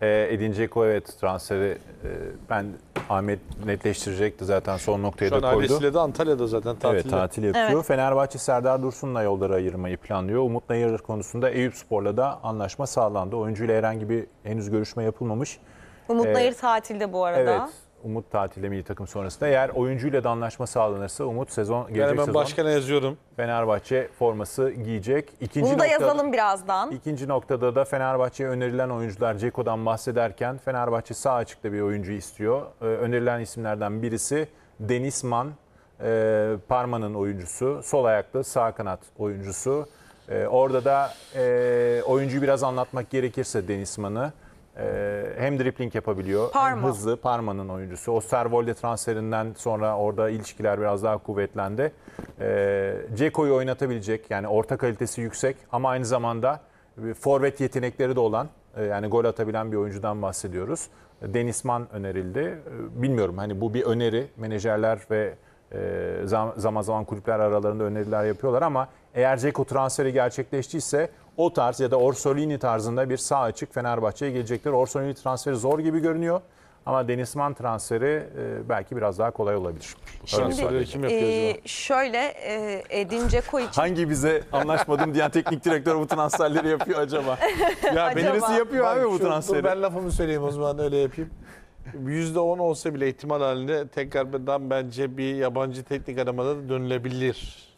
E, Edin Dzeko evet transferi e, ben Ahmet netleştirecekti zaten son noktaya Şu da koydu. Şu an ailesiyle de Antalya'da zaten tatil. Evet tatil yapıyor. Evet. Fenerbahçe Serdar Dursun'la yolları ayırmayı planlıyor. Umut Nayır konusunda Eyüp Spor'la da anlaşma sağlandı. Oyuncuyla herhangi bir henüz görüşme yapılmamış. Umut Nayır ee, tatilde bu arada. Evet Umut tatile milli takım sonrasında eğer oyuncuyla da anlaşma sağlanırsa Umut sezon gelecek sezon. ben sezon başkana yazıyorum. Fenerbahçe forması giyecek. İkinci Bunu da noktada, yazalım birazdan. İkinci noktada da Fenerbahçe'ye önerilen oyuncular Ceko'dan bahsederken Fenerbahçe sağ açıkta bir oyuncu istiyor. Ee, önerilen isimlerden birisi Denizman, e, ee, Parma'nın oyuncusu. Sol ayaklı sağ kanat oyuncusu. E, orada da e, oyuncuyu biraz anlatmak gerekirse Denizman'ı. Ee, hem dripling yapabiliyor, Parma. hem hızlı Parma'nın oyuncusu. O Servolde transferinden sonra orada ilişkiler biraz daha kuvvetlendi. Ee, Ceko'yu oynatabilecek yani orta kalitesi yüksek ama aynı zamanda e, forvet yetenekleri de olan e, yani gol atabilen bir oyuncudan bahsediyoruz. Denisman önerildi. Ee, bilmiyorum hani bu bir öneri menajerler ve e, zaman zaman kulüpler aralarında öneriler yapıyorlar ama eğer Ceko transferi gerçekleştiyse o tarz ya da Orsolini tarzında bir sağ açık Fenerbahçe'ye gelecektir. Orsolini transferi zor gibi görünüyor. Ama Denizman transferi e, belki biraz daha kolay olabilir. Şimdi kim e, e, şöyle e, Edin Dzeko için... Hangi bize anlaşmadım diyen teknik direktör bu transferleri yapıyor acaba? Ya Benerisi yapıyor Bak, abi bu transferi. ben lafımı söyleyeyim o zaman öyle yapayım. %10 olsa bile ihtimal halinde tekrardan bence bir yabancı teknik aramada da dönülebilir.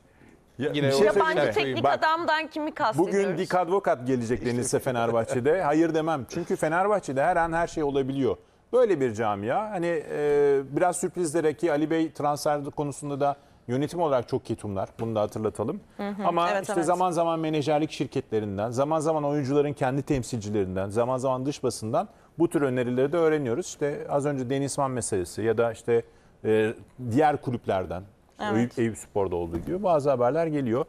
Yine bir şey Yabancı teknik Bak, adamdan kimi kastediyoruz? Bugün Dik Advokat gelecek işte. denilse Fenerbahçe'de. Hayır demem. Çünkü Fenerbahçe'de her an her şey olabiliyor. Böyle bir camia. Hani e, biraz sürprizlere ki Ali Bey transfer konusunda da yönetim olarak çok ketumlar. Bunu da hatırlatalım. Hı hı. Ama evet, işte evet. zaman zaman menajerlik şirketlerinden, zaman zaman oyuncuların kendi temsilcilerinden, zaman zaman dış basından bu tür önerileri de öğreniyoruz. İşte az önce Denizman meselesi ya da işte e, diğer kulüplerden Evet. Eyüp, Eyüp Spor'da olduğu gibi bazı haberler geliyor.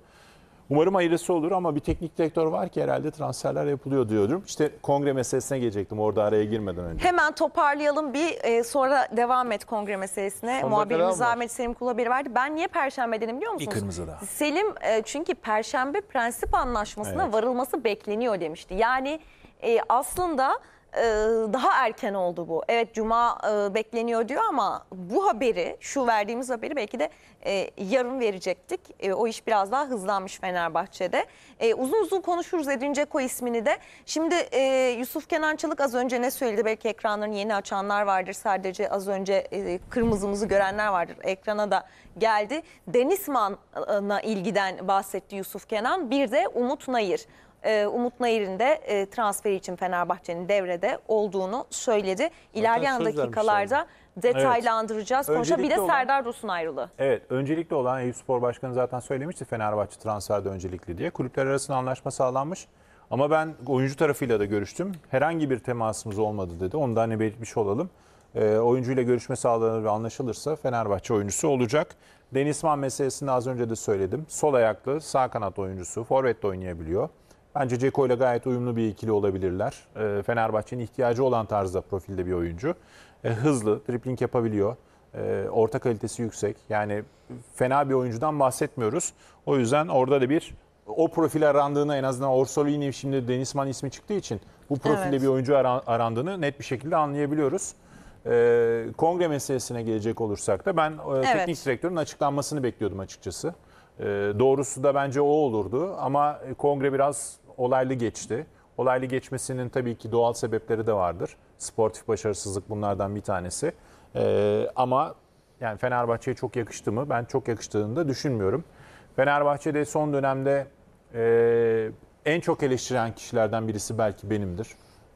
Umarım hayırlısı olur ama bir teknik direktör var ki herhalde transferler yapılıyor diyorum. İşte kongre meselesine gelecektim orada araya girmeden önce. Hemen toparlayalım bir e, sonra devam et kongre meselesine. Son Muhabirimiz Ahmet Selim Kul haberi verdi. Ben niye perşembe dedim biliyor musunuz? Bir kırmızı da. Selim e, çünkü perşembe prensip anlaşmasına evet. varılması bekleniyor demişti. Yani e, aslında ee, daha erken oldu bu. Evet cuma e, bekleniyor diyor ama bu haberi şu verdiğimiz haberi belki de e, yarın verecektik. E, o iş biraz daha hızlanmış Fenerbahçe'de. Uzun uzun konuşuruz Edin Ceko ismini de. Şimdi Yusuf Kenan Çalık az önce ne söyledi? Belki ekranlarını yeni açanlar vardır. Sadece az önce kırmızımızı görenler vardır. Ekrana da geldi. Denizman'a ilgiden bahsetti Yusuf Kenan. Bir de Umut Nayır. E, Umut Nayir'in de e, transferi için Fenerbahçe'nin devrede olduğunu söyledi. İlerleyen dakikalarda detaylandıracağız. Evet. Konuşa bir de olan, Serdar Dursun ayrılığı. Evet, öncelikli olan Eyüp Spor Başkanı zaten söylemişti Fenerbahçe transferde öncelikli diye. Kulüpler arasında anlaşma sağlanmış. Ama ben oyuncu tarafıyla da görüştüm. Herhangi bir temasımız olmadı dedi. Onu da hani belirtmiş olalım. E, oyuncuyla görüşme sağlanır ve anlaşılırsa Fenerbahçe oyuncusu olacak. Denizman meselesini az önce de söyledim. Sol ayaklı, sağ kanat oyuncusu, forvet de oynayabiliyor. Bence Ceko ile gayet uyumlu bir ikili olabilirler. E, Fenerbahçe'nin ihtiyacı olan tarzda profilde bir oyuncu. E, hızlı, dripling yapabiliyor. E, orta kalitesi yüksek. Yani fena bir oyuncudan bahsetmiyoruz. O yüzden orada da bir o profil arandığını en azından Orsolini şimdi Denizman ismi çıktığı için bu profilde evet. bir oyuncu arandığını net bir şekilde anlayabiliyoruz. E, kongre meselesine gelecek olursak da ben e, evet. teknik direktörün açıklanmasını bekliyordum açıkçası. E, doğrusu da bence o olurdu ama kongre biraz olaylı geçti. Olaylı geçmesinin tabii ki doğal sebepleri de vardır. Sportif başarısızlık bunlardan bir tanesi. Ee, ama yani Fenerbahçe'ye çok yakıştı mı? Ben çok yakıştığını da düşünmüyorum. Fenerbahçe'de son dönemde e, en çok eleştiren kişilerden birisi belki benimdir.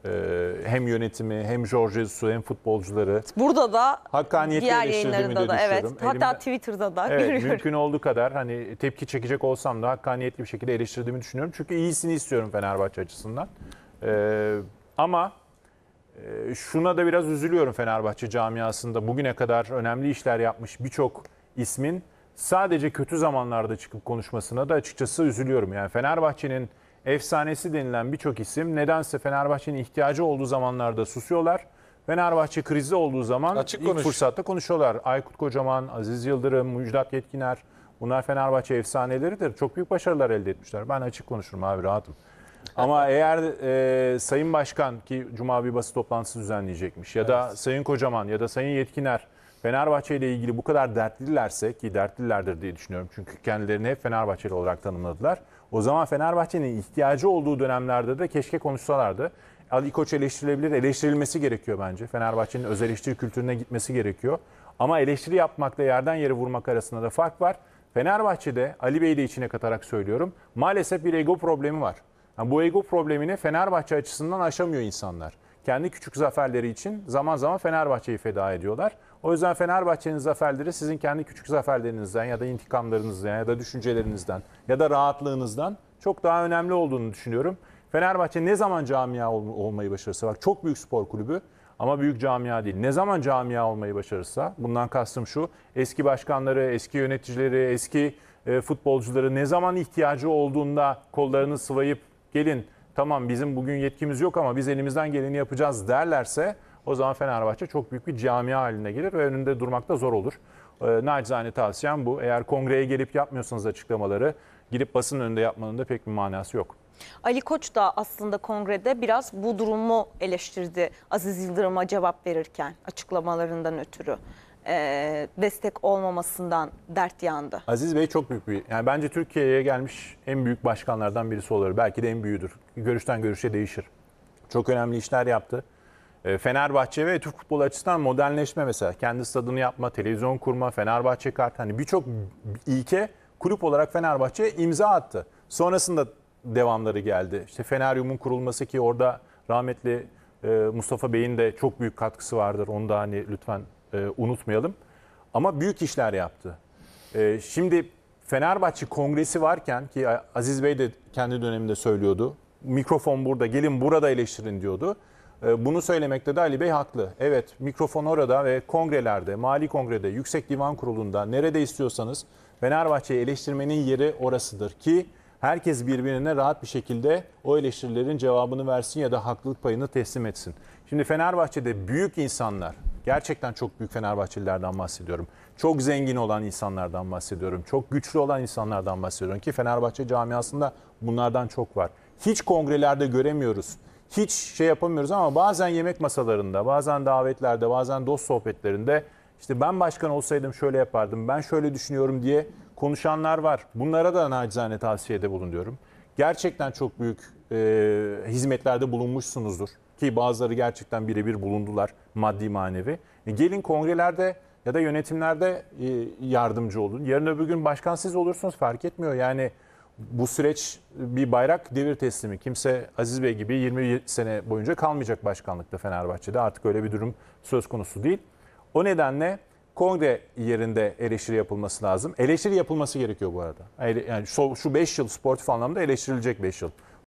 Ee, hem yönetimi hem Jorge Su hem futbolcuları. Burada da hakkaniyetle eleştirdiğimi de da, Evet. Elimde, Hatta Twitter'da da evet, görüyorum. Mümkün olduğu kadar hani tepki çekecek olsam da hakkaniyetli bir şekilde eleştirdiğimi düşünüyorum. Çünkü iyisini istiyorum Fenerbahçe açısından. Ee, ama e, şuna da biraz üzülüyorum Fenerbahçe camiasında. Bugüne kadar önemli işler yapmış birçok ismin sadece kötü zamanlarda çıkıp konuşmasına da açıkçası üzülüyorum. Yani Fenerbahçe'nin efsanesi denilen birçok isim nedense Fenerbahçe'nin ihtiyacı olduğu zamanlarda susuyorlar. Fenerbahçe krizde olduğu zaman Açık ilk fırsatta konuşuyorlar. Aykut Kocaman, Aziz Yıldırım, Müjdat Yetkiner bunlar Fenerbahçe efsaneleridir. Çok büyük başarılar elde etmişler. Ben açık konuşurum abi rahatım. Ama eğer e, Sayın Başkan ki Cuma bir basın toplantısı düzenleyecekmiş ya da Sayın Kocaman ya da Sayın Yetkiner Fenerbahçe ile ilgili bu kadar dertlilerse ki dertlilerdir diye düşünüyorum. Çünkü kendilerini hep Fenerbahçeli olarak tanımladılar. O zaman Fenerbahçe'nin ihtiyacı olduğu dönemlerde de keşke konuşsalardı. Ali Koç eleştirilebilir, eleştirilmesi gerekiyor bence. Fenerbahçe'nin öz eleştiri kültürüne gitmesi gerekiyor. Ama eleştiri yapmakla yerden yere vurmak arasında da fark var. Fenerbahçe'de Ali Bey'i de içine katarak söylüyorum. Maalesef bir ego problemi var. Yani bu ego problemini Fenerbahçe açısından aşamıyor insanlar kendi küçük zaferleri için zaman zaman Fenerbahçe'yi feda ediyorlar. O yüzden Fenerbahçe'nin zaferleri sizin kendi küçük zaferlerinizden ya da intikamlarınızdan ya da düşüncelerinizden ya da rahatlığınızdan çok daha önemli olduğunu düşünüyorum. Fenerbahçe ne zaman camia ol olmayı başarırsa bak çok büyük spor kulübü ama büyük camia değil. Ne zaman camia olmayı başarırsa bundan kastım şu eski başkanları, eski yöneticileri, eski e, futbolcuları ne zaman ihtiyacı olduğunda kollarını sıvayıp gelin tamam bizim bugün yetkimiz yok ama biz elimizden geleni yapacağız derlerse o zaman Fenerbahçe çok büyük bir camia haline gelir ve önünde durmakta zor olur. E, ee, nacizane tavsiyem bu. Eğer kongreye gelip yapmıyorsanız açıklamaları gidip basın önünde yapmanın da pek bir manası yok. Ali Koç da aslında kongrede biraz bu durumu eleştirdi Aziz Yıldırım'a cevap verirken açıklamalarından ötürü. E, destek olmamasından dert yandı. Aziz Bey çok büyük bir, yani bence Türkiye'ye gelmiş en büyük başkanlardan birisi olur. Belki de en büyüğüdür. Görüşten görüşe değişir. Çok önemli işler yaptı. E, Fenerbahçe ve Türk futbolu açısından modernleşme mesela. Kendi stadını yapma, televizyon kurma, Fenerbahçe kart. Hani birçok ilke kulüp olarak Fenerbahçe imza attı. Sonrasında devamları geldi. İşte Feneryum'un kurulması ki orada rahmetli e, Mustafa Bey'in de çok büyük katkısı vardır. Onu da hani lütfen e, unutmayalım. Ama büyük işler yaptı. E, şimdi Fenerbahçe kongresi varken ki Aziz Bey de kendi döneminde söylüyordu. Mikrofon burada gelin burada eleştirin diyordu. E, bunu söylemekte de Ali Bey haklı. Evet mikrofon orada ve kongrelerde, mali kongrede, yüksek divan kurulunda nerede istiyorsanız Fenerbahçe'yi eleştirmenin yeri orasıdır ki herkes birbirine rahat bir şekilde o eleştirilerin cevabını versin ya da haklılık payını teslim etsin. Şimdi Fenerbahçe'de büyük insanlar Gerçekten çok büyük Fenerbahçelilerden bahsediyorum. Çok zengin olan insanlardan bahsediyorum. Çok güçlü olan insanlardan bahsediyorum ki Fenerbahçe camiasında bunlardan çok var. Hiç kongrelerde göremiyoruz. Hiç şey yapamıyoruz ama bazen yemek masalarında, bazen davetlerde, bazen dost sohbetlerinde işte ben başkan olsaydım şöyle yapardım, ben şöyle düşünüyorum diye konuşanlar var. Bunlara da nacizane tavsiyede bulun diyorum gerçekten çok büyük e, hizmetlerde bulunmuşsunuzdur. Ki bazıları gerçekten birebir bulundular maddi manevi. E, gelin kongrelerde ya da yönetimlerde e, yardımcı olun. Yarın öbür gün başkan siz olursunuz fark etmiyor. Yani bu süreç bir bayrak devir teslimi. Kimse Aziz Bey gibi 20 sene boyunca kalmayacak başkanlıkta Fenerbahçe'de. Artık öyle bir durum söz konusu değil. O nedenle kongre yerinde eleştiri yapılması lazım. Eleştiri yapılması gerekiyor bu arada. Yani şu 5 yıl sportif anlamda eleştirilecek 5 yıl.